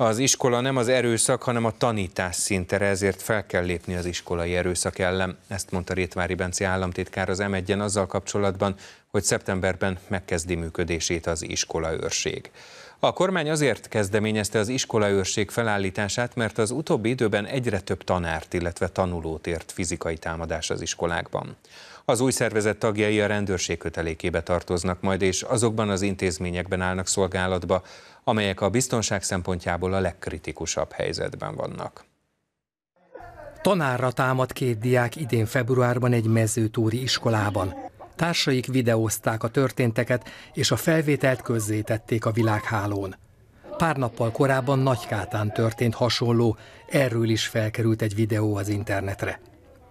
Az iskola nem az erőszak, hanem a tanítás szintere, ezért fel kell lépni az iskolai erőszak ellen. Ezt mondta Rétvári Bence államtitkár az m azzal kapcsolatban, hogy szeptemberben megkezdi működését az iskolaőrség. A kormány azért kezdeményezte az iskolaőrség felállítását, mert az utóbbi időben egyre több tanárt, illetve tanulót ért fizikai támadás az iskolákban. Az új szervezet tagjai a rendőrség kötelékébe tartoznak majd, és azokban az intézményekben állnak szolgálatba, amelyek a biztonság szempontjából a legkritikusabb helyzetben vannak. Tanárra támad két diák idén februárban egy mezőtúri iskolában. Társaik videózták a történteket, és a felvételt közzétették a világhálón. Pár nappal korábban Nagykátán történt hasonló, erről is felkerült egy videó az internetre.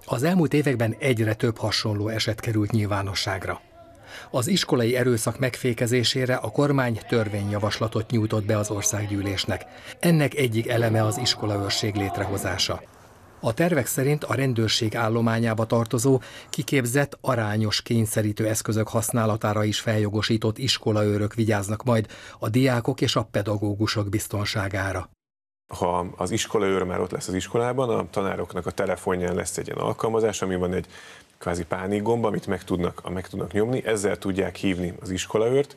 Az elmúlt években egyre több hasonló eset került nyilvánosságra. Az iskolai erőszak megfékezésére a kormány törvényjavaslatot nyújtott be az országgyűlésnek. Ennek egyik eleme az iskolaőrség létrehozása. A tervek szerint a rendőrség állományába tartozó, kiképzett, arányos kényszerítő eszközök használatára is feljogosított iskolaőrök vigyáznak majd a diákok és a pedagógusok biztonságára ha az iskolaőr már ott lesz az iskolában, a tanároknak a telefonján lesz egy ilyen alkalmazás, ami van egy kvázi gomba, amit meg tudnak, meg tudnak nyomni, ezzel tudják hívni az iskolaőrt,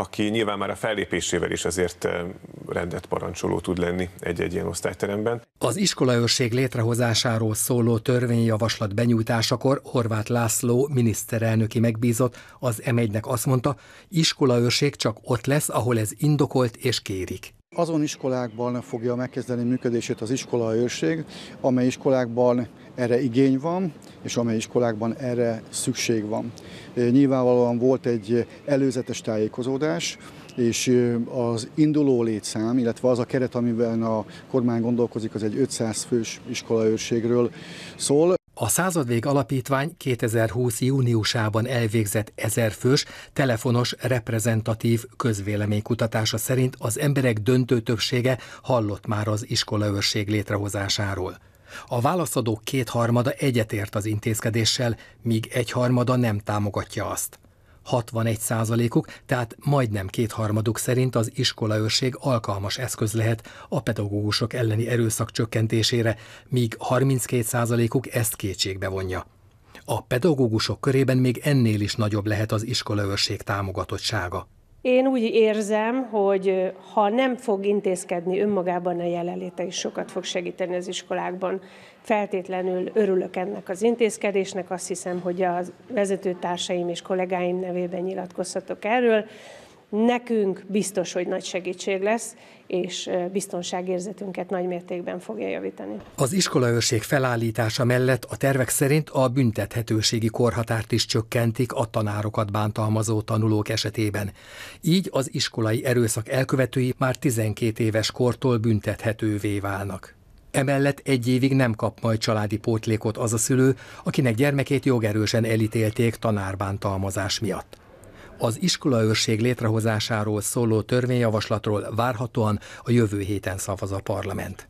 aki nyilván már a fellépésével is azért eh, rendet parancsoló tud lenni egy-egy ilyen osztályteremben. Az iskolaőrség létrehozásáról szóló törvényjavaslat benyújtásakor Horváth László miniszterelnöki megbízott az M1-nek azt mondta, iskolaőrség csak ott lesz, ahol ez indokolt és kérik. Azon iskolákban fogja megkezdeni működését az iskola őrség, amely iskolákban erre igény van, és amely iskolákban erre szükség van. Nyilvánvalóan volt egy előzetes tájékozódás, és az induló létszám, illetve az a keret, amiben a kormány gondolkozik, az egy 500 fős iskolaőrségről szól. A századvég alapítvány 2020. júniusában elvégzett ezerfős telefonos reprezentatív közvéleménykutatása szerint az emberek döntő többsége hallott már az iskolaőrség létrehozásáról. A válaszadók kétharmada egyetért az intézkedéssel, míg egyharmada nem támogatja azt. 61 százalékuk, tehát majdnem kétharmaduk szerint az iskolaőrség alkalmas eszköz lehet a pedagógusok elleni erőszak csökkentésére, míg 32 százalékuk ezt kétségbe vonja. A pedagógusok körében még ennél is nagyobb lehet az iskolaőrség támogatottsága. Én úgy érzem, hogy ha nem fog intézkedni önmagában a jelenléte is sokat fog segíteni az iskolákban. Feltétlenül örülök ennek az intézkedésnek, azt hiszem, hogy a vezetőtársaim és kollégáim nevében nyilatkozhatok erről nekünk biztos, hogy nagy segítség lesz, és biztonságérzetünket nagy mértékben fogja javítani. Az iskolaőrség felállítása mellett a tervek szerint a büntethetőségi korhatárt is csökkentik a tanárokat bántalmazó tanulók esetében. Így az iskolai erőszak elkövetői már 12 éves kortól büntethetővé válnak. Emellett egy évig nem kap majd családi pótlékot az a szülő, akinek gyermekét jogerősen elítélték tanárbántalmazás miatt. Az iskolaőrség létrehozásáról szóló törvényjavaslatról várhatóan a jövő héten szavaz a parlament.